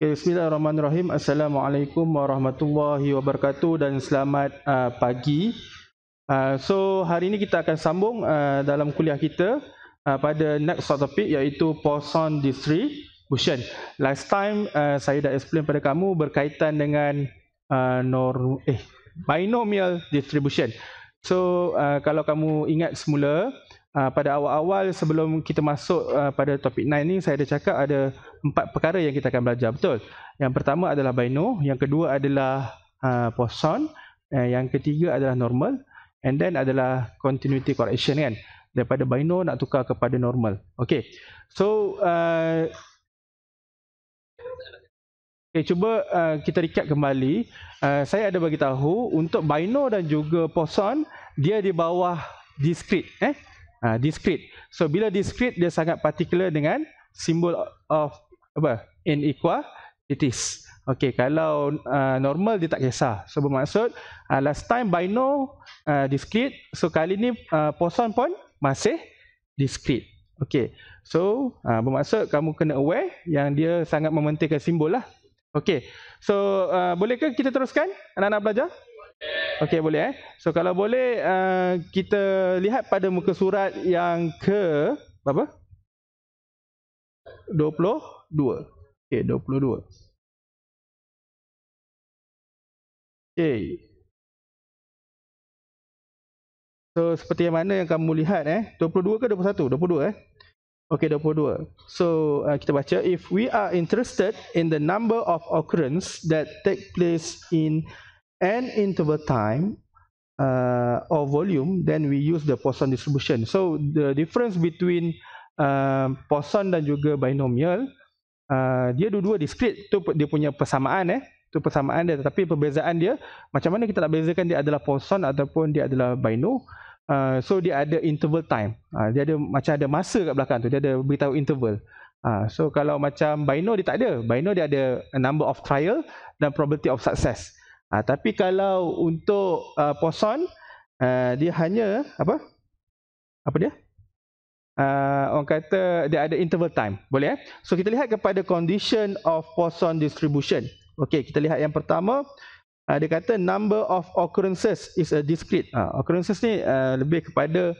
Okay, Bismillahirrahmanirrahim. Assalamualaikum warahmatullahi wabarakatuh dan selamat uh, pagi. Uh, so hari ini kita akan sambung uh, dalam kuliah kita uh, pada next topic iaitu Poisson distribution. Last time uh, saya dah explain pada kamu berkaitan dengan uh, nor eh binomial distribution. So uh, kalau kamu ingat semula Ah, pada awal-awal sebelum kita masuk uh, pada topik 9 ni saya ada cakap ada empat perkara yang kita akan belajar betul. Yang pertama adalah bino, yang kedua adalah uh, poisson, uh, yang ketiga adalah normal and then adalah continuity correction kan. Daripada bino nak tukar kepada normal. Okey. So uh, Okay, cuba uh, kita recap kembali. Uh, saya ada bagi tahu untuk bino dan juga poisson dia di bawah discrete eh uh, ha, discrete. So bila discrete dia sangat particular dengan symbol of apa? inequalities. Okay. kalau uh, normal dia tak kisah. So bermaksud uh, last time bino uh, discrete, so kali ni uh, poisson pun masih discrete. Okay. So uh, bermaksud kamu kena aware yang dia sangat mementingkan simbol lah. Okey. So uh, bolehkah kita teruskan anak-anak belajar? Okey boleh eh. So kalau boleh uh, kita lihat pada muka surat yang ke apa? 22. Okey 22. Okey. So seperti yang mana yang kamu lihat eh? 22 ke 21? 22 eh. Okey 22. So uh, kita baca if we are interested in the number of occurrence that take place in and interval time uh, or volume, then we use the Poisson distribution. So the difference between uh, Poisson dan juga binomial, uh, dia dua-dua discrete tu dia punya persamaan eh tu persamaan dia tetapi perbezaan dia macam mana kita nak bezakan dia adalah Poisson ataupun dia adalah binomial? uh, so dia ada interval time uh, dia ada macam ada masa kat belakang tu dia ada beritahu interval uh, so kalau macam binom dia tak ada binom dia ada number of trial dan probability of success Ha, tapi kalau untuk uh, poson uh, dia hanya apa? Apa dia? Uh, orang kata dia ada interval time. Boleh eh? So kita lihat kepada condition of poson distribution. Okay, kita lihat yang pertama uh, dia kata number of occurrences is a discrete. Uh, occurrences ni uh, lebih kepada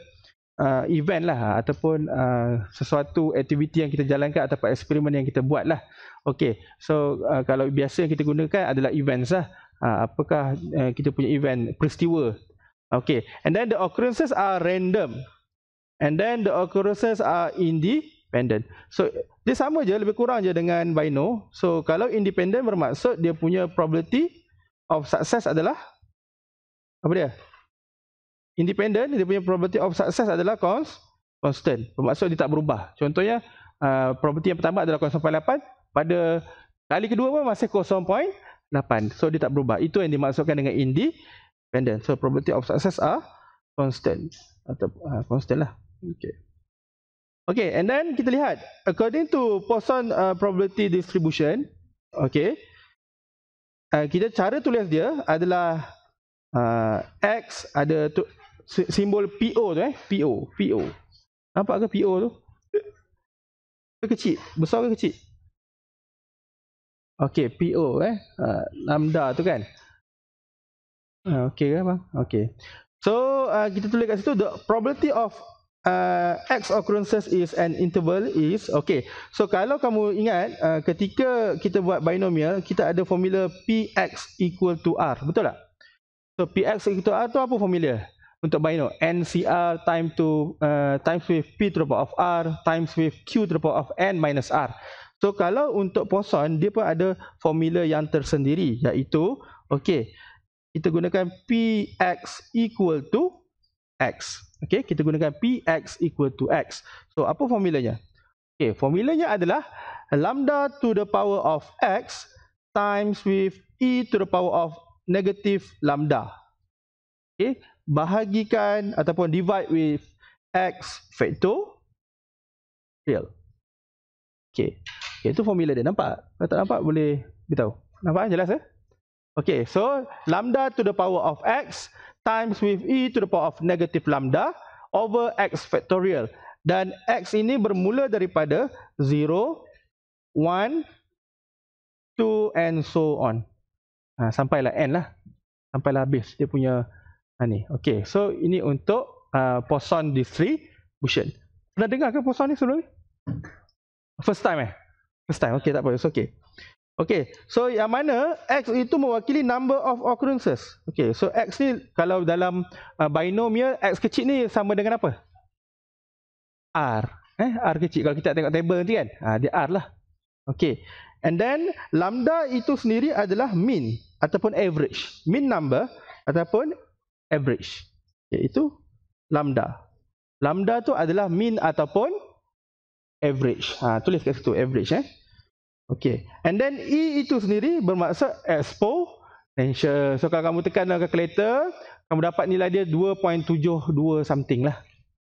Uh, event lah uh, ataupun uh, sesuatu aktiviti yang kita jalankan ataupun eksperimen yang kita buat lah. Okay, so uh, kalau biasa yang kita gunakan adalah events lah. Ah, apakah eh, kita punya event peristiwa Okay, and then the occurrences are random and then the occurrences are independent so dia sama je lebih kurang je dengan bino so kalau independent bermaksud dia punya probability of success adalah apa dia independent dia punya probability of success adalah cons constant bermaksud dia tak berubah contohnya uh, probability yang pertama adalah 0.8 pada kali kedua pun masih 8. So dia tak berubah. Itu yang dimaksudkan dengan independent. So probability of success are constant atau uh, constant lah. Okay. Okay, and then kita lihat according to Poisson uh, probability distribution, okay. Uh, kita cara tulis dia adalah uh, X ada tu, simbol PO tu eh. PO. PO. Nampak ke PO tu? Ke kecil. Besar ke kecil? Okey, PO eh. Uh, lambda tu kan. Uh, okey ke apa? Okey. So, uh, kita tulis kat situ. The probability of uh, X occurrences is an interval is. Okey. So, kalau kamu ingat, uh, ketika kita buat binomial, kita ada formula PX equal to R. Betul tak? So, PX equal to R tu apa formula? Untuk binom. NCR time to, uh, times with P to the power of R times with Q to the power of N minus R. So kalau untuk Poisson dia pun ada formula yang tersendiri iaitu okey kita gunakan px equal to x. Okey, kita gunakan px equal to x. So apa formulanya? Okey, formulanya adalah lambda to the power of x times with e to the power of negative lambda. Okey, bahagikan ataupun divide with x factor real. Okey itu formula dia. Nampak? Kalau tak nampak, boleh beritahu. Nampak kan? Jelas ya? Eh? Okay, so lambda to the power of x times with e to the power of negative lambda over x factorial. Dan x ini bermula daripada 0, 1, 2 and so on. Ha, sampailah n lah. Sampailah habis dia punya ha, ni. Okay, so ini untuk uh, poisson distribution. Pernah dengar ke poisson ni sebelum ni? First time eh? First time. Okey, tak apa. It's okay. Okey. So, yang mana X itu mewakili number of occurrences. Okay, So, X ni kalau dalam uh, binomial, X kecil ni sama dengan apa? R. Eh, R kecil. Kalau kita tengok table nanti kan? Ha, dia R lah. Okay, And then, lambda itu sendiri adalah mean ataupun average. Mean number ataupun average. Iaitu lambda. Lambda tu adalah mean ataupun average. Ha, tulis kat situ, average eh. Okay. And then E itu sendiri bermaksud exponential. So kalau kamu tekan dalam calculator, kamu dapat nilai dia 2.72 something lah.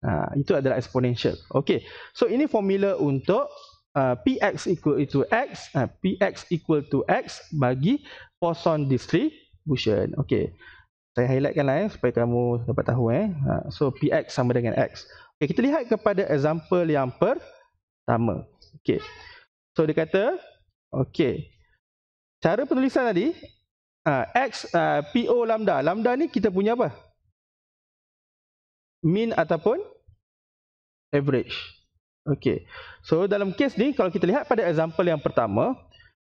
Ha, itu adalah exponential. Okay. So ini formula untuk uh, Px equal to X. Uh, Px equal to X bagi Poisson distribution. Okay. Saya highlightkan lah eh, supaya kamu dapat tahu eh. Ha, so Px sama dengan X. Okay, kita lihat kepada example yang pertama. Okay. So dia kata, Okey. Cara penulisan tadi uh, x uh, ah, PO lambda. Lambda ni kita punya apa? Mean ataupun average. Okey. So dalam kes ni kalau kita lihat pada example yang pertama,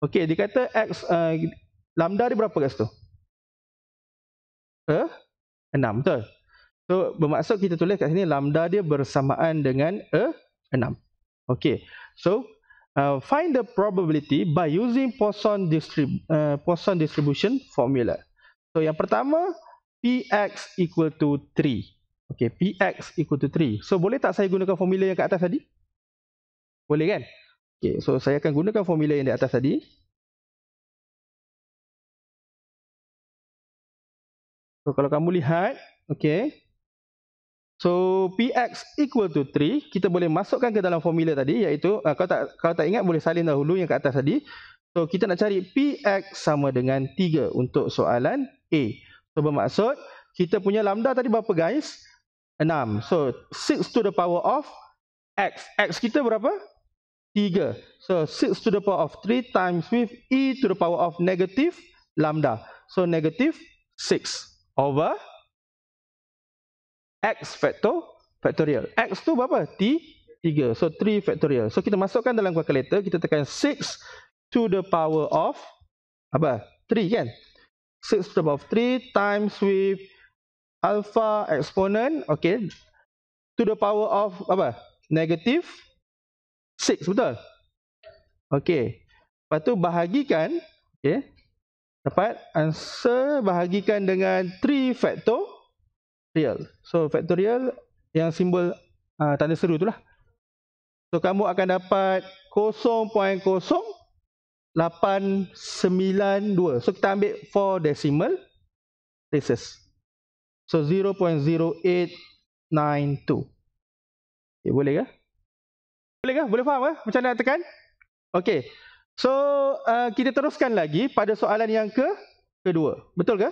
okey dia kata x uh, lambda dia berapa kat situ? Eh? Uh, 6 betul. So bermaksud kita tulis kat sini lambda dia bersamaan dengan e uh, 6. Okey. So Uh, find the probability by using Poisson, distrib uh, Poisson distribution formula. So yang pertama, Px equal to 3. Okay, Px equal to 3. So boleh tak saya gunakan formula yang kat atas tadi? Boleh kan? Okay, so saya akan gunakan formula yang di atas tadi. So kalau kamu lihat, okay. So px equal to 3 kita boleh masukkan ke dalam formula tadi iaitu uh, ah, kalau tak kalau tak ingat boleh salin dahulu yang kat atas tadi. So kita nak cari px sama dengan 3 untuk soalan A. So bermaksud kita punya lambda tadi berapa guys? 6. So 6 to the power of x. X kita berapa? 3. So 6 to the power of 3 times with e to the power of negative lambda. So negative 6 over 3. X factor factorial. X tu berapa? T 3. So 3 factorial. So kita masukkan dalam kalkulator, kita tekan 6 to the power of apa? 3 kan? 6 to the power of 3 times with alpha exponent, okay? To the power of apa? Negative 6, betul? Okay. Lepas tu bahagikan, okay? Dapat answer bahagikan dengan 3 factor factorial. So factorial yang simbol uh, tanda seru itulah. So kamu akan dapat 0.0892. So kita ambil 4 decimal places. So 0.0892. Okay, eh, boleh ke? Boleh ke? Boleh faham ke? Macam nak tekan? Okay. So uh, kita teruskan lagi pada soalan yang ke kedua. Betul ke?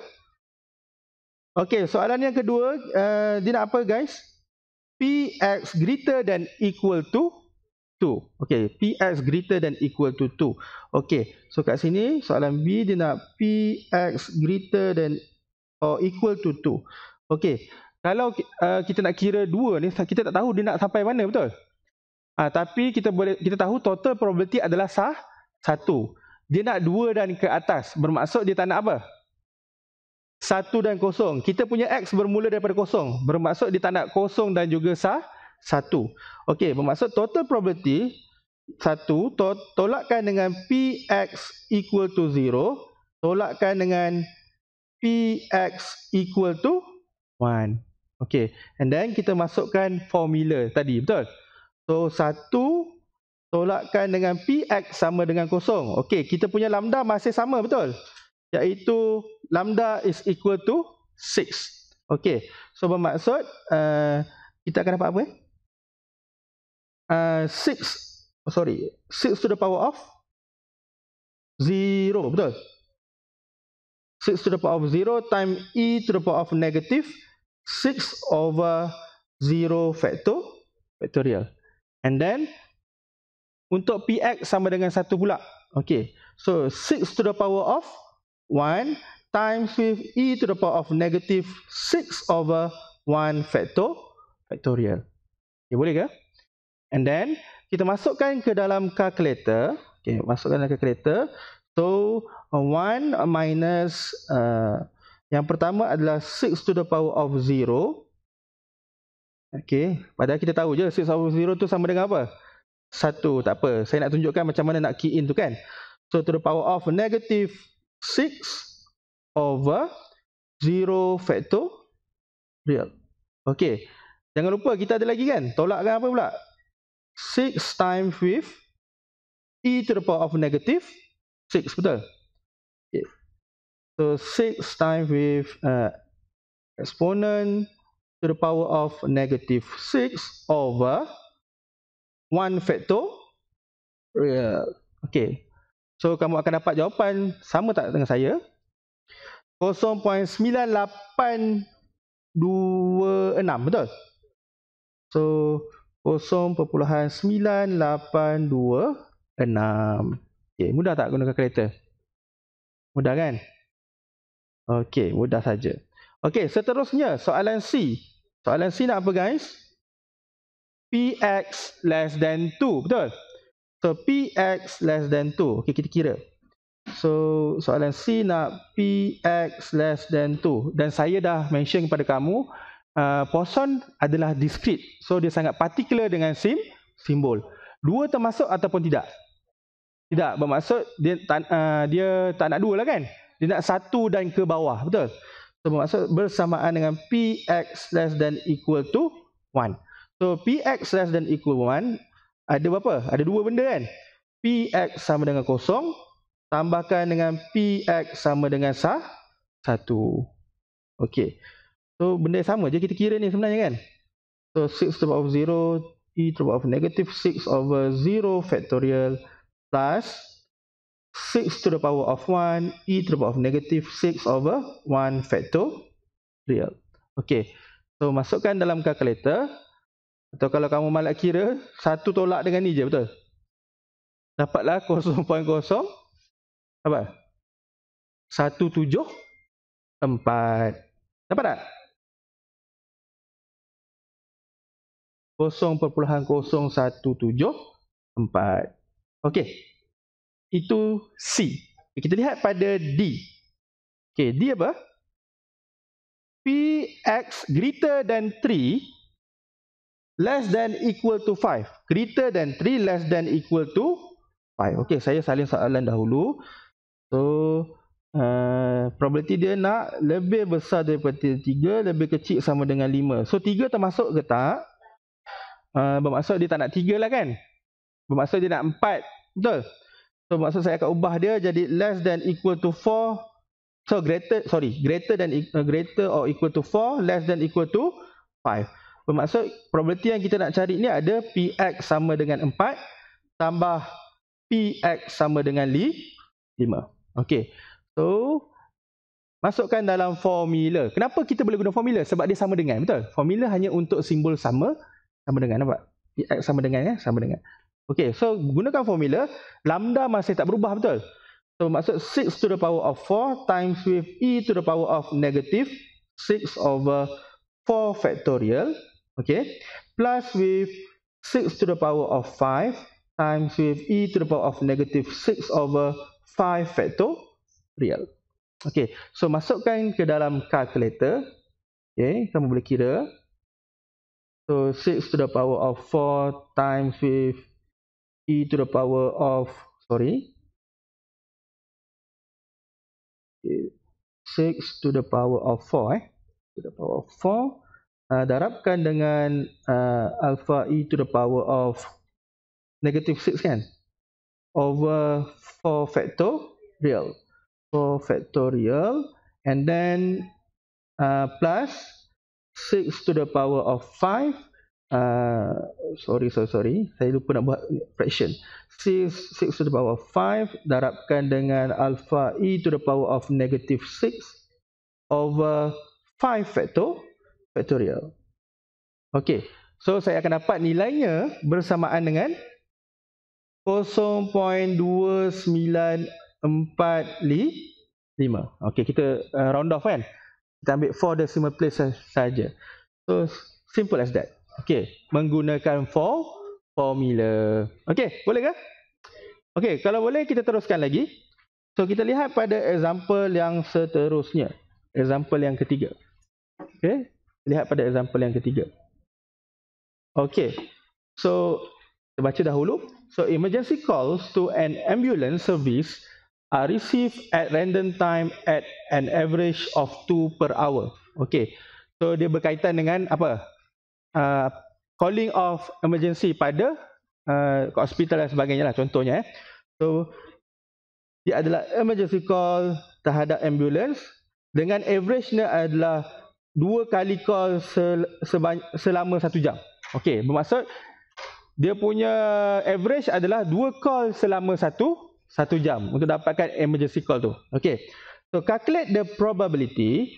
Okey, soalan yang kedua, uh, dia nak apa guys? Px greater than equal to 2. Okey, Px greater than equal to 2. Okey, so kat sini soalan B dia nak Px greater than or equal to 2. Okey, kalau uh, kita nak kira 2 ni, kita tak tahu dia nak sampai mana betul? Uh, tapi kita boleh kita tahu total probability adalah sah 1. Dia nak 2 dan ke atas, bermaksud dia tak nak apa? satu dan kosong. Kita punya X bermula daripada kosong. Bermaksud dia tak nak kosong dan juga sah, satu. Okey, bermaksud total probability, satu, to tolakkan dengan PX equal to zero, tolakkan dengan PX equal to one. Okey, and then kita masukkan formula tadi, betul? So, satu, tolakkan dengan PX sama dengan kosong. Okey, kita punya lambda masih sama, Betul? iaitu lambda is equal to 6. Okey. So bermaksud uh, kita akan dapat apa eh? Uh, oh, sorry 6 to the power of 0 betul 6 to the power of 0 time e to the power of negative 6 over 0 factor factorial and then untuk px sama dengan 1 pula okay so 6 to the power of 0 1 times with e to the power of negative 6 over 1 factor factorial. Okay, boleh ke? And then, kita masukkan ke dalam kalkulator. Okay, masukkan dalam kalkulator. So, 1 minus, uh, yang pertama adalah 6 to the power of 0. Okay, padahal kita tahu je 6 to the power of 0 tu sama dengan apa? 1, tak apa. Saya nak tunjukkan macam mana nak key in tu kan? So, to the power of negative 6 over 0 factor real. Okay, Jangan lupa kita ada lagi kan? Tolakkan apa pula? 6 times with e to the power of negative 6. Betul? Okay. So 6 times with uh, exponent to the power of negative 6 over 1 factor real. Okay. So kamu akan dapat jawapan sama tak dengan saya? 0.9826 betul? So 0.9826. Okey, mudah tak guna kalkulator? Mudah kan? Okey, mudah saja. Okey, seterusnya soalan C. Soalan C nak apa guys? PX less than 2, betul? So px less than 2. Okey kita kira. So soalan C nak px less than 2 dan saya dah mention kepada kamu uh, poisson adalah discrete. So dia sangat particular dengan sim simbol. Dua termasuk ataupun tidak? Tidak bermaksud dia tak, uh, dia tak nak dua lah kan? Dia nak satu dan ke bawah, betul? So bermaksud bersamaan dengan px less than equal to 1. So px less than equal ada berapa? Ada dua benda kan? Px sama dengan kosong tambahkan dengan Px sama dengan sah satu. Okey. So benda sama je kita kira ni sebenarnya kan? So 6 to the power of 0 e to the power of negative 6 over 0 factorial plus 6 to the power of 1 e to the power of negative 6 over 1 factorial. Okey. So masukkan dalam kalkulator. Atau kalau kamu malak kira, satu tolak dengan ni je, betul? Dapatlah 0.0 apa? 174. Dapat tak? 0.0174. Okey. Itu C. Kita lihat pada D. Okey, D apa? P, X, greater than 3 less than equal to 5. Greater than 3 less than equal to 5. Okey, saya salin soalan dahulu. So, uh, probability dia nak lebih besar daripada 3, lebih kecil sama dengan 5. So, 3 termasuk ke tak? Uh, bermaksud dia tak nak 3 lah kan? Bermaksud dia nak 4. Betul? So, maksud saya akan ubah dia jadi less than equal to 4. So greater sorry greater than uh, greater or equal to 4 less than equal to Bermaksud probability yang kita nak cari ni ada px sama dengan 4 tambah px sama dengan 5. Okey. So masukkan dalam formula. Kenapa kita boleh guna formula? Sebab dia sama dengan, betul? Formula hanya untuk simbol sama sama dengan nampak. px sama dengan ya, sama dengan. Okey, so gunakan formula, lambda masih tak berubah, betul? So maksud 6 to the power of 4 times with e to the power of negative 6 over 4 factorial okay plus with 6 to the power of 5 times with e to the power of negative 6 over 5 factor real okay so masukkan ke dalam calculator okay kamu boleh kira so 6 to the power of 4 times with e to the power of sorry 6 to the power of 4 eh to the power of 4 uh, darabkan dengan uh, alpha e to the power of negative 6 kan over 4 factorial 4 factorial and then uh, plus 6 to the power of 5 Uh, sorry, sorry, sorry. Saya lupa nak buat fraction. 6, 6 to the power of 5 darabkan dengan alpha e to the power of negative 6 over 5 factor factorial. Okey. So saya akan dapat nilainya bersamaan dengan 0.2945. Okey, kita uh, round off kan. Kita ambil 4 decimal place saja. So simple as that. Okey, menggunakan for formula. Okey, boleh ke? Okey, kalau boleh kita teruskan lagi. So kita lihat pada example yang seterusnya. Example yang ketiga. Okey. Lihat pada example yang ketiga. Okay. So, kita baca dahulu. So, emergency calls to an ambulance service are received at random time at an average of 2 per hour. Okay. So, dia berkaitan dengan apa? Uh, calling of emergency pada uh, hospital dan sebagainya lah contohnya. Eh. So, dia adalah emergency call terhadap ambulance dengan average ni adalah dua kali call selama satu jam. Okey, bermaksud dia punya average adalah dua call selama satu satu jam untuk dapatkan emergency call tu. Okey. So calculate the probability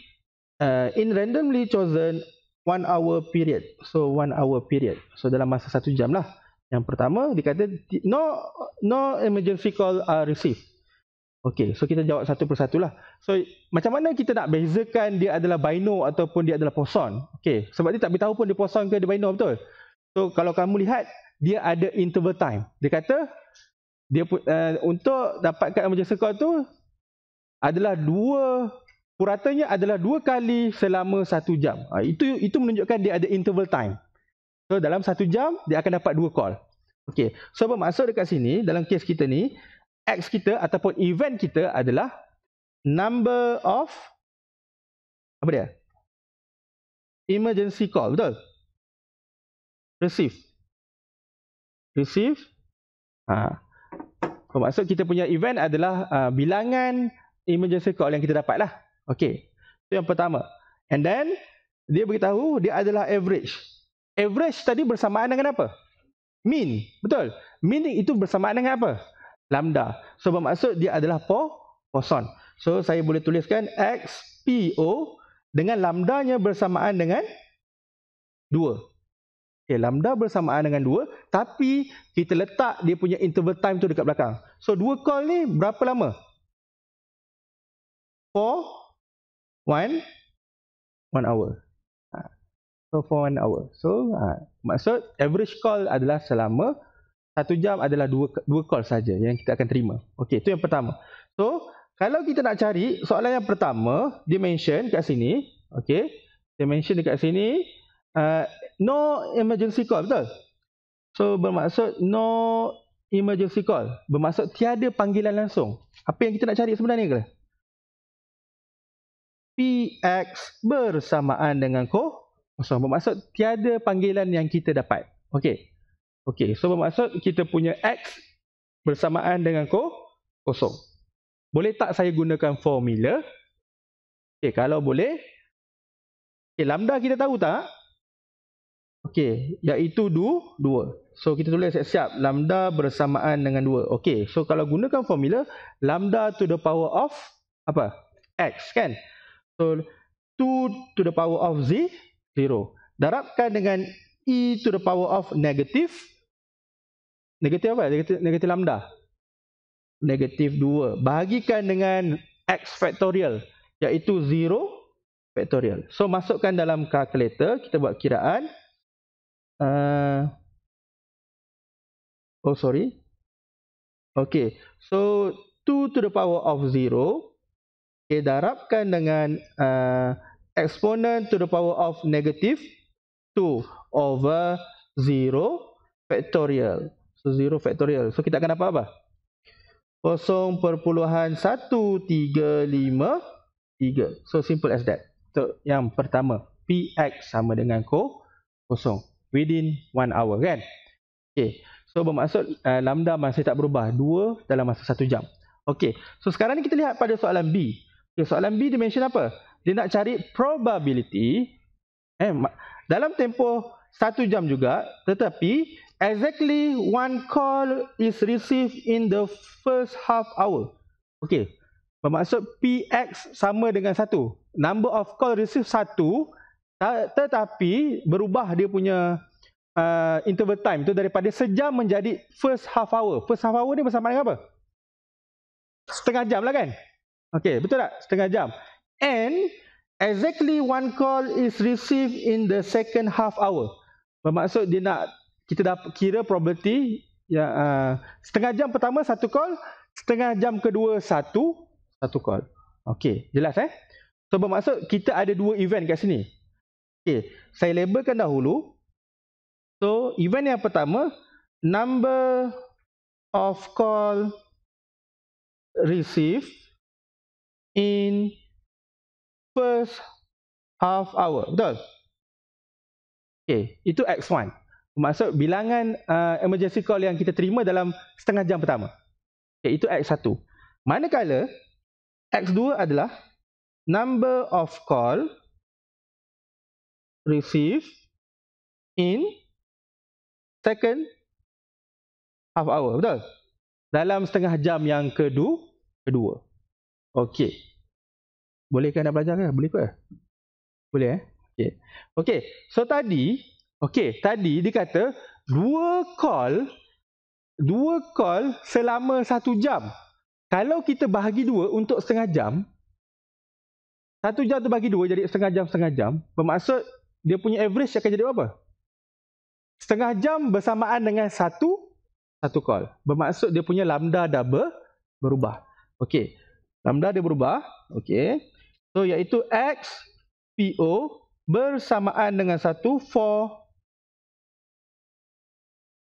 uh, in randomly chosen one hour period. So one hour period. So dalam masa satu jam lah. Yang pertama dikata no no emergency call are received. Okay, so kita jawab satu persatu lah. So, macam mana kita nak bezakan dia adalah bino ataupun dia adalah poson? Okay, sebab dia tak beritahu pun dia poson ke dia bino betul. So, kalau kamu lihat, dia ada interval time. Dia kata, dia uh, untuk dapatkan emergency score tu, adalah dua, puratanya adalah dua kali selama satu jam. Uh, itu itu menunjukkan dia ada interval time. So, dalam satu jam, dia akan dapat dua call. Okay, so bermaksud dekat sini, dalam kes kita ni, X kita ataupun event kita adalah number of apa dia? Emergency call, betul? Receive. Receive. Ha. So, maksud kita punya event adalah uh, bilangan emergency call yang kita dapat lah. Okay. Itu so, yang pertama. And then, dia beritahu dia adalah average. Average tadi bersamaan dengan apa? Mean. Betul? Mean itu bersamaan dengan apa? Apa? lambda. So bermaksud dia adalah po poson. So saya boleh tuliskan x p o dengan lambdanya bersamaan dengan 2. Okay, lambda bersamaan dengan 2 tapi kita letak dia punya interval time tu dekat belakang. So dua call ni berapa lama? 4 one 1 ha. hour. So for 1 hour. So maksud average call adalah selama satu jam adalah dua dua call saja yang kita akan terima. Okey, itu yang pertama. So, kalau kita nak cari soalan yang pertama, dia mention kat sini, okey. Dia mention dekat sini uh, no emergency call, betul? So, bermaksud no emergency call. Bermaksud tiada panggilan langsung. Apa yang kita nak cari sebenarnya ke? PX bersamaan dengan ko. So, bermaksud tiada panggilan yang kita dapat. Okey. Okey, so bermaksud kita punya x bersamaan dengan ko kosong. Boleh tak saya gunakan formula? Okey, kalau boleh. Okey, lambda kita tahu tak? Okey, iaitu 2. So kita tulis siap-siap lambda bersamaan dengan 2. Okey, so kalau gunakan formula lambda to the power of apa? x kan? So 2 to the power of z 0. Darabkan dengan e to the power of negative negatif apa? Negatif, negatif lambda. Negatif 2. Bahagikan dengan x factorial. Iaitu 0 factorial. So, masukkan dalam kalkulator. Kita buat kiraan. Uh, oh, sorry. Okay. So, 2 to the power of 0. Okay, darabkan dengan uh, exponent to the power of negative 2 over 0 factorial. So 0 factorial. So kita akan dapat apa? perpuluhan 0.1353. So simple as that. So yang pertama, px sama dengan ko kosong within 1 hour kan? Okay. So bermaksud uh, lambda masih tak berubah 2 dalam masa 1 jam. Okay. So sekarang ni kita lihat pada soalan B. Okay, soalan B dia mention apa? Dia nak cari probability eh, dalam tempoh 1 jam juga tetapi Exactly one call is received in the first half hour. Okay. Bermaksud PX sama dengan satu. Number of call received satu. Tetapi berubah dia punya uh, interval time tu daripada sejam menjadi first half hour. First half hour ni bersama dengan apa? Setengah jam lah kan? Okay. Betul tak? Setengah jam. And exactly one call is received in the second half hour. Bermaksud dia nak kita dapat kira probability ya uh, setengah jam pertama satu call, setengah jam kedua satu satu call. Okey, jelas eh? So bermaksud kita ada dua event kat sini. Okey, saya labelkan dahulu. So event yang pertama number of call received in first half hour. Betul? Okey, itu X1 maksud bilangan uh, emergency call yang kita terima dalam setengah jam pertama. Okay, itu X1. Manakala X2 adalah number of call received in second half hour. Betul? Dalam setengah jam yang kedua. kedua. Okey. Bolehkah anda belajar? Boleh ke? Boleh eh? Okey. Okay. So tadi Okey, tadi dia kata dua call dua call selama satu jam. Kalau kita bahagi dua untuk setengah jam, satu jam tu bagi dua jadi setengah jam setengah jam. Bermaksud dia punya average akan jadi apa? Setengah jam bersamaan dengan satu satu call. Bermaksud dia punya lambda dah ber, berubah. Okey. Lambda dia berubah. Okey. So iaitu X PO bersamaan dengan satu for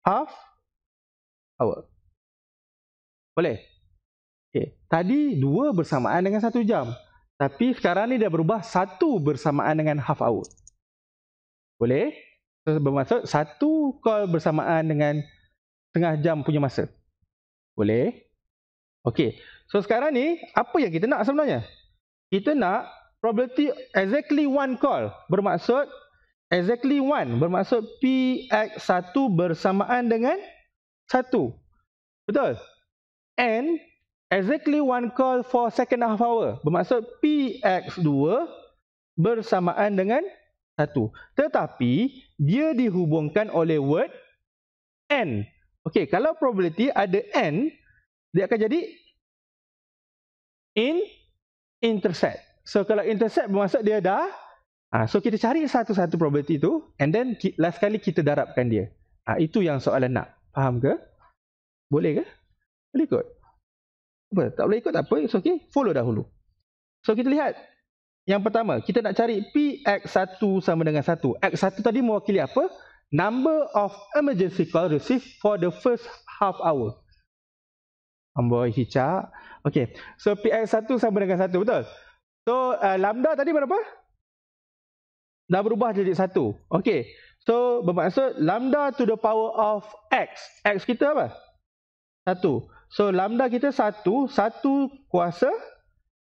half hour. Boleh? Okay. Tadi dua bersamaan dengan satu jam. Tapi sekarang ni dah berubah satu bersamaan dengan half hour. Boleh? So, bermaksud satu call bersamaan dengan setengah jam punya masa. Boleh? Okey. So sekarang ni apa yang kita nak sebenarnya? Kita nak probability exactly one call. Bermaksud exactly one bermaksud px satu bersamaan dengan satu. Betul? And exactly one call for second half hour bermaksud px dua bersamaan dengan satu. Tetapi dia dihubungkan oleh word and. Okey, kalau probability ada and, dia akan jadi in intersect. So kalau intersect bermaksud dia dah Ha, so kita cari satu-satu probability itu, and then last kali kita darabkan dia. Ha, itu yang soalan nak. Faham ke? Boleh ke? Boleh ikut. Apa? Tak boleh ikut tak apa. It's okay. Follow dahulu. So kita lihat. Yang pertama, kita nak cari P X 1 sama dengan 1. X1 tadi mewakili apa? Number of emergency call received for the first half hour. Amboi, hijau. Okay. So P X 1 sama dengan 1. Betul? So uh, lambda tadi berapa? dah berubah jadi satu. Okay, So, bermaksud lambda to the power of x. X kita apa? Satu. So, lambda kita satu. Satu kuasa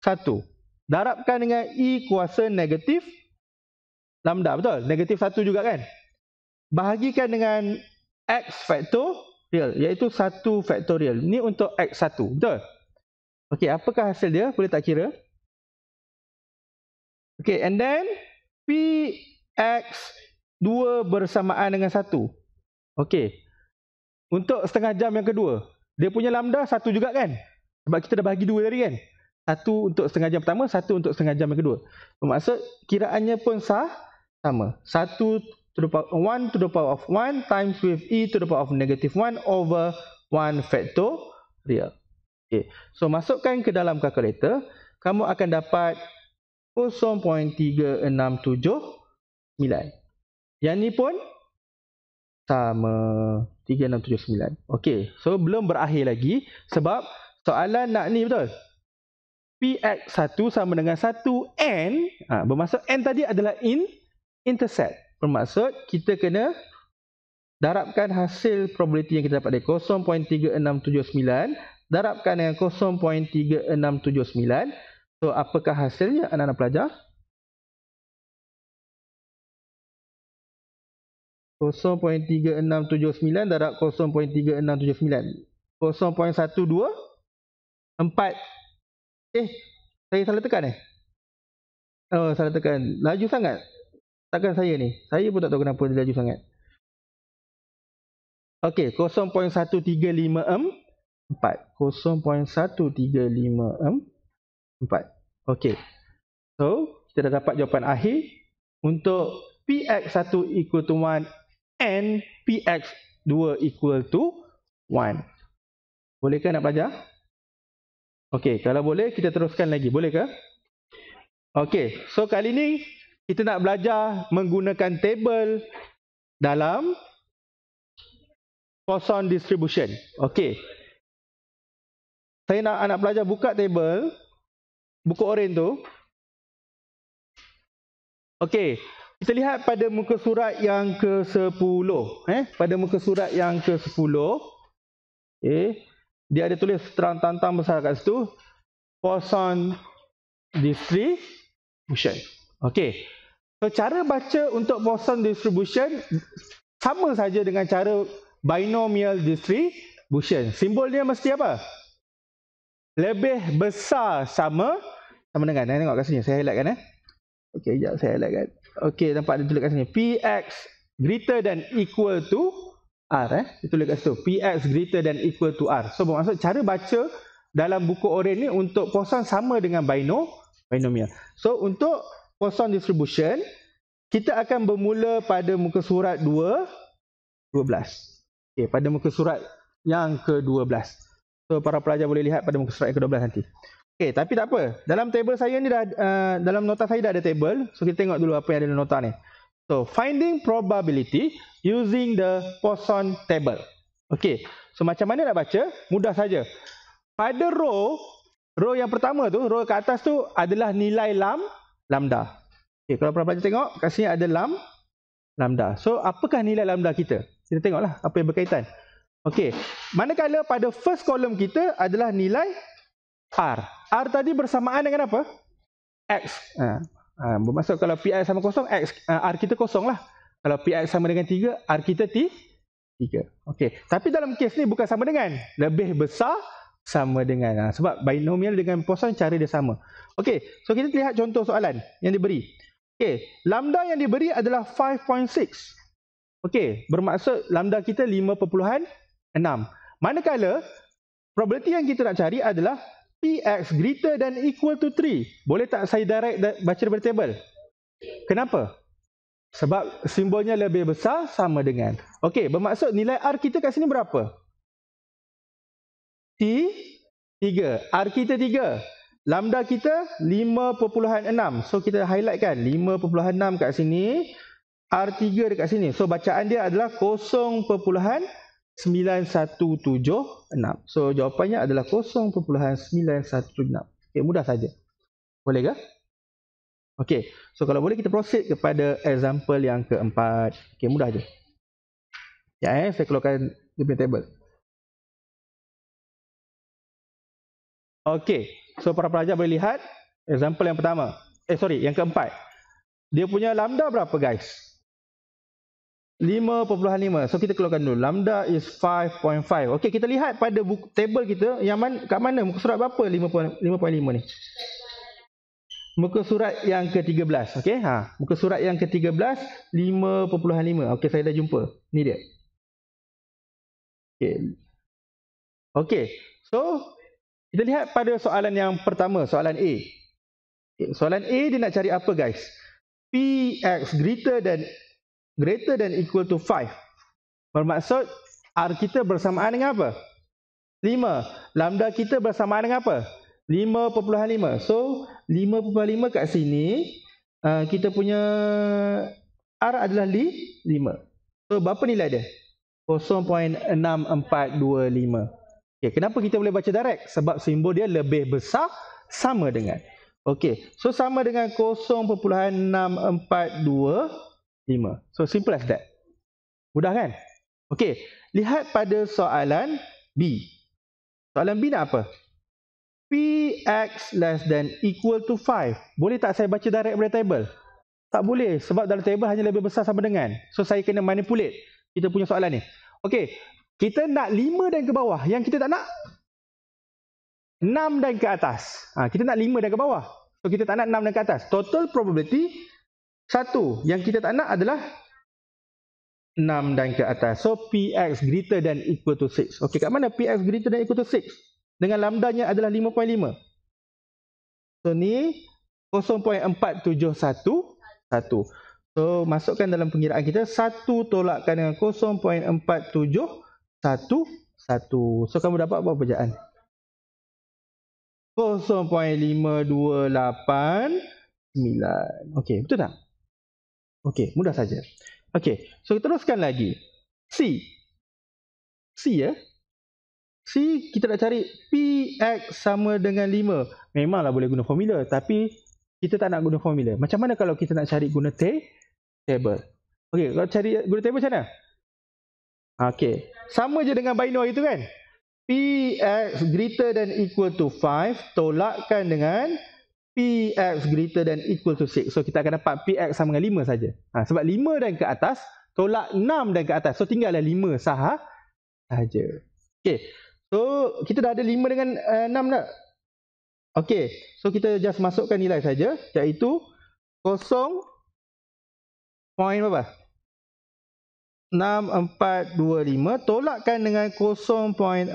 satu. Darabkan dengan E kuasa negatif lambda. Betul? Negatif satu juga kan? Bahagikan dengan X factorial. Iaitu satu factorial. Ini untuk X satu. Betul? Okay, Apakah hasil dia? Boleh tak kira? Okay, And then... PX 2 bersamaan dengan 1. Okey. Untuk setengah jam yang kedua. Dia punya lambda 1 juga kan? Sebab kita dah bagi 2 tadi kan? 1 untuk setengah jam pertama, 1 untuk setengah jam yang kedua. Bermaksud kiraannya pun sah sama. 1 to the power 1 to the power of 1 times with e to the power of negative 1 over 1 factorial. Okey. So masukkan ke dalam kalkulator, kamu akan dapat 0.3679. Yang ni pun sama 3679. Okey, so belum berakhir lagi sebab soalan nak ni betul. PX1 sama dengan 1N, ha, bermaksud N tadi adalah in intercept. Bermaksud kita kena darabkan hasil probability yang kita dapat dari 0.3679 darabkan dengan 0.3679 So apakah hasilnya anak-anak pelajar? 0.3679 darab 0.3679. 0.12 Eh, saya salah tekan eh? Oh, salah tekan. Laju sangat. Takkan saya ni. Saya pun tak tahu kenapa dia laju sangat. Okey, 0.13544. 0.13544. 4. Okey. So, kita dah dapat jawapan akhir. Untuk px1 equal to 1 and px2 equal to 1. Bolehkah nak belajar? Okey, kalau boleh kita teruskan lagi. Bolehkah? Okey, so kali ni kita nak belajar menggunakan table dalam Poisson distribution. Okey. Saya nak anak pelajar buka table buku oren tu. Okey, kita lihat pada muka surat yang ke-10, eh, pada muka surat yang ke-10. Okey, eh? dia ada tulis terang tantang besar kat situ. Poisson distribution. Okey. So cara baca untuk Poisson distribution sama saja dengan cara binomial distribution. Simbolnya mesti apa? Lebih besar sama sama dengan kan, eh tengok kat sini saya highlight kan eh okey jap saya highlight kan okey nampak dia tulis kat sini px greater than equal to r eh dia tulis kat situ px greater than equal to r so bermaksud cara baca dalam buku orange ni untuk poisson sama dengan binomial so untuk poisson distribution kita akan bermula pada muka surat 2 12 okey pada muka surat yang ke-12 so para pelajar boleh lihat pada muka surat yang ke-12 nanti Okey, tapi tak apa. Dalam table saya ni dah uh, dalam nota saya dah ada table. So kita tengok dulu apa yang ada dalam nota ni. So finding probability using the Poisson table. Okey. So macam mana nak baca? Mudah saja. Pada row row yang pertama tu, row ke atas tu adalah nilai lam lambda. Okey, kalau pernah baca tengok, kat sini ada lam lambda. So apakah nilai lambda kita? Kita tengoklah apa yang berkaitan. Okey. Manakala pada first column kita adalah nilai R. R tadi bersamaan dengan apa? X. Ha. Ha. Bermaksud kalau PI sama kosong, X, ha, R kita kosong lah. Kalau PI sama dengan 3, R kita T, 3. Okey. Tapi dalam kes ni bukan sama dengan. Lebih besar sama dengan. Ha. Sebab binomial dengan poisson cara dia sama. Okay. So kita lihat contoh soalan yang diberi. Okay, Lambda yang diberi adalah 5.6. Okay, Bermaksud lambda kita 5.6. Manakala probability yang kita nak cari adalah px greater than equal to 3 boleh tak saya direct baca daripada table kenapa sebab simbolnya lebih besar sama dengan okey bermaksud nilai r kita kat sini berapa t 3 r kita 3 lambda kita 5.6 so kita highlight kan 5.6 kat sini r3 dekat sini so bacaan dia adalah 0.9176. So jawapannya adalah 0.9176. Okey, mudah saja. Boleh ke? Okey. So kalau boleh kita proceed kepada example yang keempat. Okey, mudah aja. Ya, eh, saya keluarkan di punya table. Okey. So para pelajar boleh lihat example yang pertama. Eh sorry, yang keempat. Dia punya lambda berapa guys? 5.5. So kita keluarkan dulu. Lambda is 5.5. Okey, kita lihat pada buku, table kita yang man, kat mana muka surat berapa 5.5 ni? Muka surat yang ke-13. Okey, ha. Muka surat yang ke-13 5.5. Okey, saya dah jumpa. Ni dia. Okey. Okey. So kita lihat pada soalan yang pertama, soalan A. Okay. Soalan A dia nak cari apa guys? Px greater than greater than equal to 5. Bermaksud R kita bersamaan dengan apa? 5. Lambda kita bersamaan dengan apa? 5.5. So 5.5 kat sini uh, kita punya R adalah 5. So berapa nilai dia? 0.6425. Okay, kenapa kita boleh baca direct? Sebab simbol dia lebih besar sama dengan. Okey. So sama dengan 0.6425 5. So simple as that. Mudah kan? Okey, lihat pada soalan B. Soalan B nak apa? Px less than equal to 5. Boleh tak saya baca direct dari table? Tak boleh sebab dalam table hanya lebih besar sama dengan. So saya kena manipulate kita punya soalan ni. Okey, kita nak 5 dan ke bawah. Yang kita tak nak 6 dan ke atas. Ha, kita nak 5 dan ke bawah. So kita tak nak 6 dan ke atas. Total probability satu yang kita tak nak adalah 6 dan ke atas. So px greater than equal to 6. Okey, kat mana px greater than equal to 6? Dengan lambdanya adalah 5.5. So ni 0.4711. So masukkan dalam pengiraan kita 1 tolakkan dengan 0.4711. So kamu dapat berapa pejaan? 0.5289. Okey, betul tak? Okey, mudah saja. Okey, so kita teruskan lagi. C. C ya. C, kita nak cari PX sama dengan 5. Memanglah boleh guna formula. Tapi, kita tak nak guna formula. Macam mana kalau kita nak cari guna T? Table. Okey, kalau cari guna table macam mana? Okey. Sama je dengan binary itu kan? PX greater than equal to 5. Tolakkan dengan px greater than equal to 6. So kita akan dapat px sama dengan 5 saja. Ha, sebab 5 dan ke atas tolak 6 dan ke atas. So tinggallah 5 sahaja. Okay, So kita dah ada 5 dengan uh, 6 dah. Okey. So kita just masukkan nilai saja iaitu 0 poin berapa? 6425 tolakkan dengan 0.4711.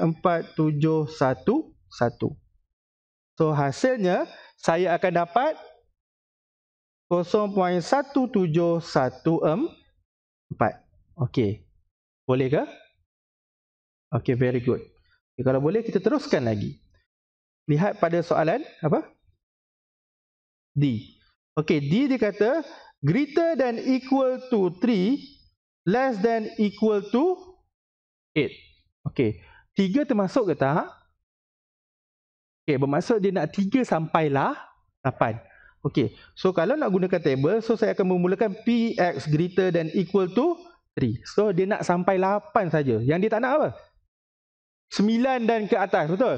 So hasilnya saya akan dapat 0.17164. Okey. Boleh ke? Okey, very good. Okay, kalau boleh kita teruskan lagi. Lihat pada soalan apa? D. Okey, D dia kata greater than equal to 3 less than equal to 8. Okey. 3 termasuk ke tak? Okay, bermaksud dia nak 3 lah 8. Okay, so kalau nak gunakan table, so saya akan memulakan px greater than equal to 3. So dia nak sampai 8 saja. Yang dia tak nak apa? 9 dan ke atas, betul?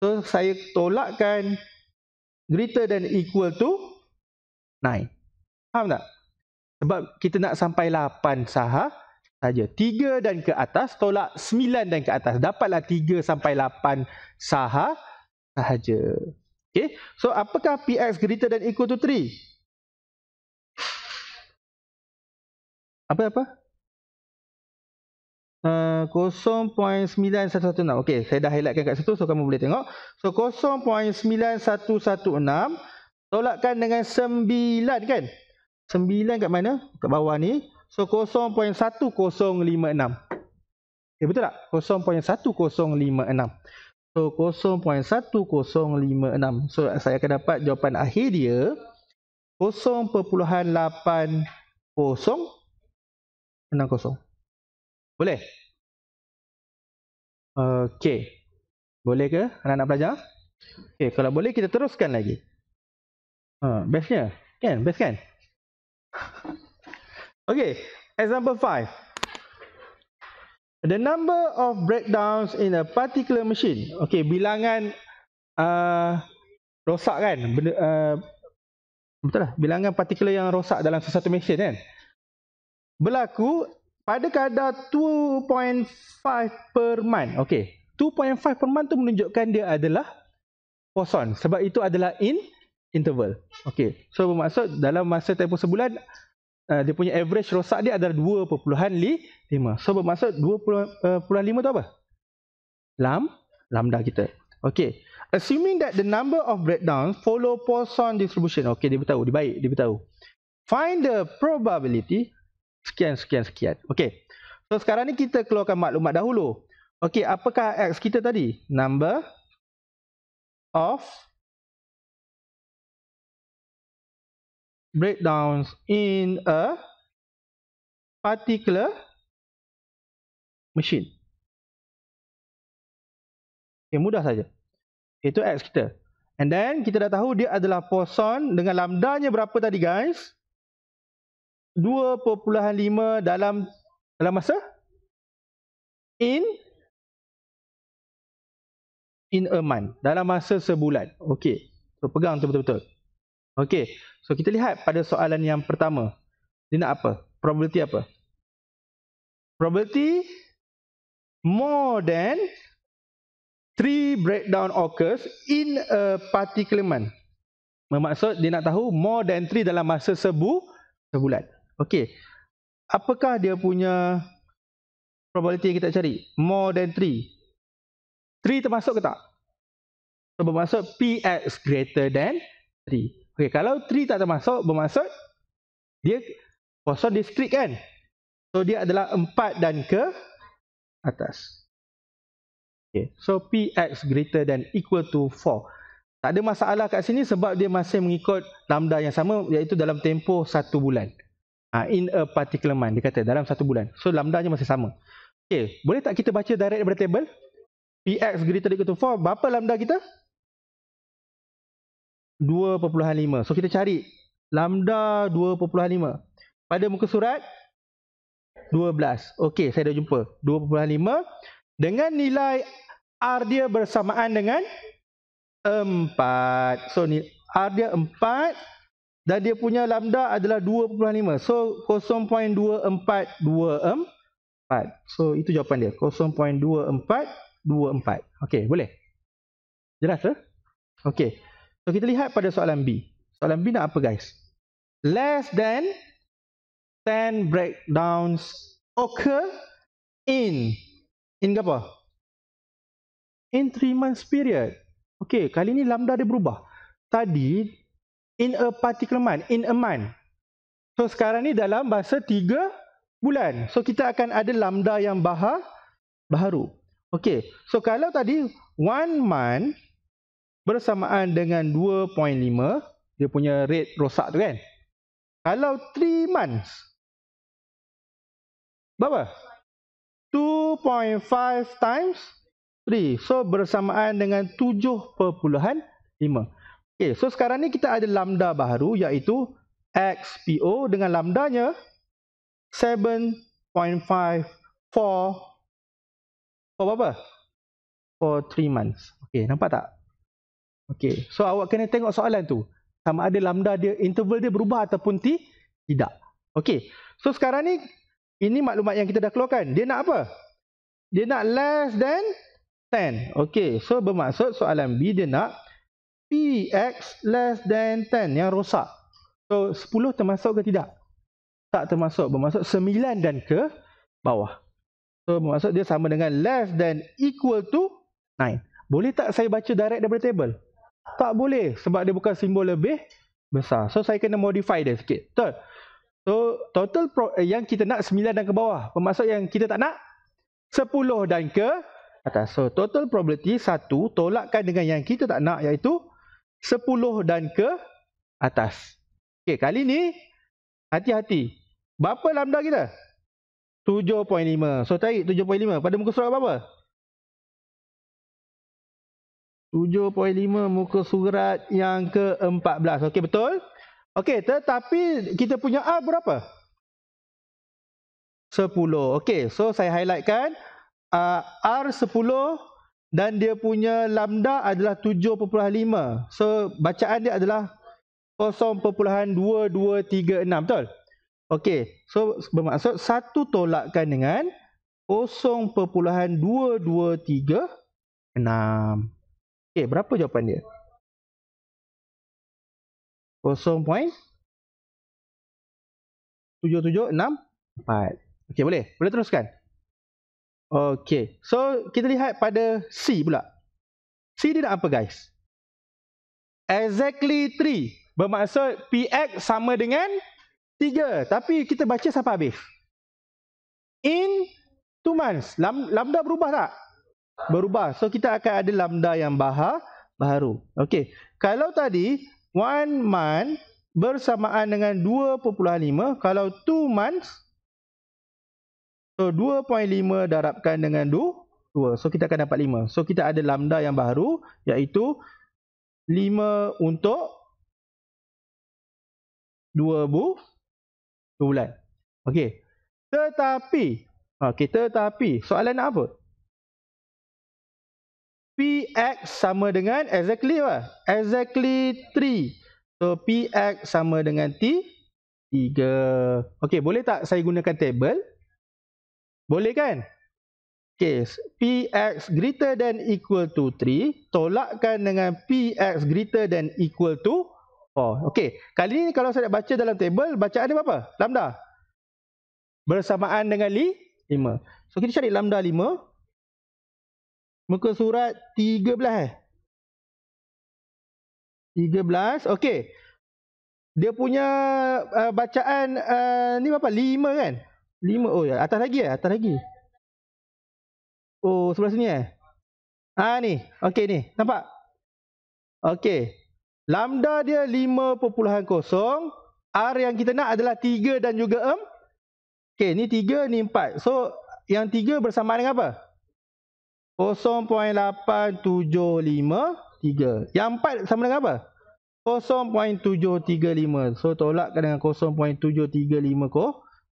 So saya tolakkan greater than equal to 9. Faham tak? Sebab kita nak sampai 8 saha saja. 3 dan ke atas, tolak 9 dan ke atas. Dapatlah 3 sampai 8 sahaja sahaja. Okay. So apakah px greater than equal to 3? Apa apa? Uh, eh, 0.9116. Okay, saya dah highlightkan kat situ so kamu boleh tengok. So 0.9116 tolakkan dengan 9 kan? 9 kat mana? Kat bawah ni. So 0.1056. Okay, betul tak? 0.1056. 0.1056. So saya akan dapat jawapan akhir dia 0.8060. Boleh? Okey. Boleh ke anak-anak pelajar? Okey, kalau boleh kita teruskan lagi. Ha, uh, bestnya. Kan? Best kan? Okey, example 5. The number of breakdowns in a particular machine. Okay, bilangan uh, rosak kan? Benda, uh, betul lah. Bilangan particular yang rosak dalam sesuatu mesin kan? Berlaku pada kadar 2.5 per month. Okay, 2.5 per month tu menunjukkan dia adalah poson. Sebab itu adalah in interval. Okay, so bermaksud dalam masa tempoh sebulan, uh, dia punya average rosak dia adalah 2.5 5. So bermaksud puluh eh, uh, tu apa? Lam, lambda kita. Okay. Assuming that the number of breakdowns follow Poisson distribution. Okay, dia beritahu. Dia baik, dia beritahu. Find the probability. Sekian, sekian, sekian. Okay. So sekarang ni kita keluarkan maklumat dahulu. Okay, apakah X kita tadi? Number of breakdowns in a particular mesin. Okay, mudah saja. Itu X kita. And then kita dah tahu dia adalah Poisson dengan lambdanya berapa tadi guys? 2.5 dalam dalam masa? In in a month. Dalam masa sebulan. Okay. So, pegang tu betul-betul. Okay. So, kita lihat pada soalan yang pertama. Dia nak apa? Probability apa? Probability more than three breakdown occurs in a particular month. Bermaksud dia nak tahu more than three dalam masa sebu sebulan. Okey. Apakah dia punya probability yang kita cari? More than three. Three termasuk ke tak? So, bermaksud PX greater than three. Okey, kalau three tak termasuk, bermaksud dia kosong discrete kan? So, dia adalah empat dan ke atas. Okay. So px greater than equal to 4. Tak ada masalah kat sini sebab dia masih mengikut lambda yang sama iaitu dalam tempoh satu bulan. Ha, in a particular month dia kata dalam satu bulan. So lambda lambdanya masih sama. Okay. Boleh tak kita baca direct daripada table? px greater than equal to 4 berapa lambda kita? 2.5. So kita cari lambda 2.5. Pada muka surat 12. Okey, saya dah jumpa. 2.5 dengan nilai R dia bersamaan dengan 4. So ni R dia 4 dan dia punya lambda adalah 2.5. So 0.2424. So itu jawapan dia. 0.2424. Okey, boleh? Jelas ke? Okey. So kita lihat pada soalan B. Soalan B nak apa guys? Less than ten breakdowns occur in in apa? In three months period. Okay, kali ni lambda dia berubah. Tadi in a particular month, in a month. So sekarang ni dalam bahasa tiga bulan. So kita akan ada lambda yang bahar baru. Okay, so kalau tadi one month bersamaan dengan 2.5, dia punya rate rosak tu kan? Kalau 3 months berapa? 2.5 times 3. So bersamaan dengan 7.5. Okey, so sekarang ni kita ada lambda baru iaitu XPO dengan lambdanya 7.54. for apa? For 3 months. Okay, nampak tak? Okay, so awak kena tengok soalan tu. Sama ada lambda dia interval dia berubah ataupun ti tidak. Okay, So sekarang ni ini maklumat yang kita dah keluarkan. Dia nak apa? Dia nak less than 10. Okay. So, bermaksud soalan B dia nak PX less than 10 yang rosak. So, 10 termasuk ke tidak? Tak termasuk. Bermaksud 9 dan ke bawah. So, bermaksud dia sama dengan less than equal to 9. Boleh tak saya baca direct daripada table? Tak boleh. Sebab dia bukan simbol lebih besar. So, saya kena modify dia sikit. Betul? So total pro, eh, yang kita nak 9 dan ke bawah. Bermaksud yang kita tak nak 10 dan ke atas. So total probability 1 tolakkan dengan yang kita tak nak iaitu 10 dan ke atas. Okey, kali ni hati-hati. Berapa lambda kita? 7.5. So tarik 7.5 pada muka surat apa? 7.5 muka surat yang ke-14. Okey, betul? Okey, tetapi kita punya a berapa? 10. Okey, so saya highlightkan uh, R 10 dan dia punya lambda adalah 7.5. So bacaan dia adalah 0.2236, betul? Okey, so bermaksud satu tolakkan dengan 0.2236. Okay, berapa jawapan dia? 0.2236. 0.7764. Okey boleh? Boleh teruskan? Okey. So kita lihat pada C pula. C dia nak apa guys? Exactly 3. Bermaksud PX sama dengan 3. Tapi kita baca sampai habis. In 2 months. Lam lambda berubah tak? Berubah. So kita akan ada lambda yang bahar baru. Okey. Kalau tadi one month bersamaan dengan 2.5 kalau two months so 2.5 darabkan dengan 2 so kita akan dapat 5 so kita ada lambda yang baru iaitu 5 untuk 2 bu bulan okey tetapi okey tetapi soalan nak apa px sama dengan exactly apa? Exactly 3. So px sama dengan t 3. Okey, boleh tak saya gunakan table? Boleh kan? Okey, px greater than equal to 3 tolakkan dengan px greater than equal to Oh, okey. Kali ni kalau saya nak baca dalam table, bacaan dia berapa? Lambda. Bersamaan dengan li 5. So kita cari lambda Muka surat 13. 13. Eh? Okey. Dia punya uh, bacaan uh, ni berapa? 5 kan? 5. Oh ya. Atas lagi ya? Atas lagi. Oh sebelah sini eh? Ah ni. Okey ni. Nampak? Okey. Lambda dia 5.0. R yang kita nak adalah 3 dan juga M. Okey ni 3 ni 4. So yang 3 bersamaan dengan apa? 0.8753 Yang 4 sama dengan apa? 0.735 So tolakkan dengan 0.735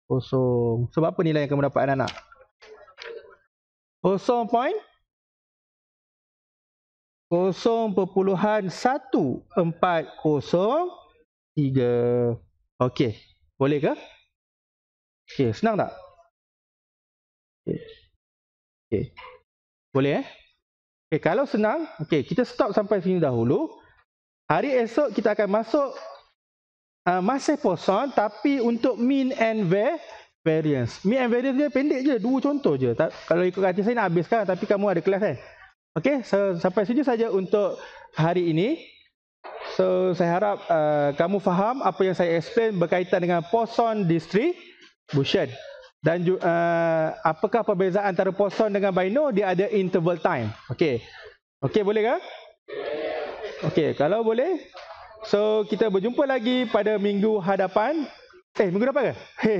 Kosong Sebab apa nilai yang kamu dapat anak-anak? 0.0.1403 Okey Boleh ke? Okey senang tak? Okey Okey boleh eh? Okay, kalau senang, okay, kita stop sampai sini dahulu. Hari esok kita akan masuk uh, masih poson tapi untuk mean and var variance. Mean and variance dia pendek je, dua contoh je. Ta kalau ikut kata saya nak habiskan tapi kamu ada kelas kan? Eh? Okay, so, sampai sini saja untuk hari ini. So, saya harap uh, kamu faham apa yang saya explain berkaitan dengan poson distribution dan uh, apakah perbezaan antara poston dengan bino dia ada interval time okey okey bolehkah? ke okey kalau boleh so kita berjumpa lagi pada minggu hadapan eh minggu depan ke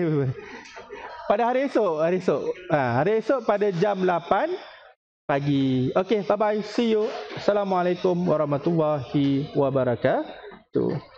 pada hari esok hari esok ha, hari esok pada jam 8 pagi okey bye bye see you assalamualaikum warahmatullahi wabarakatuh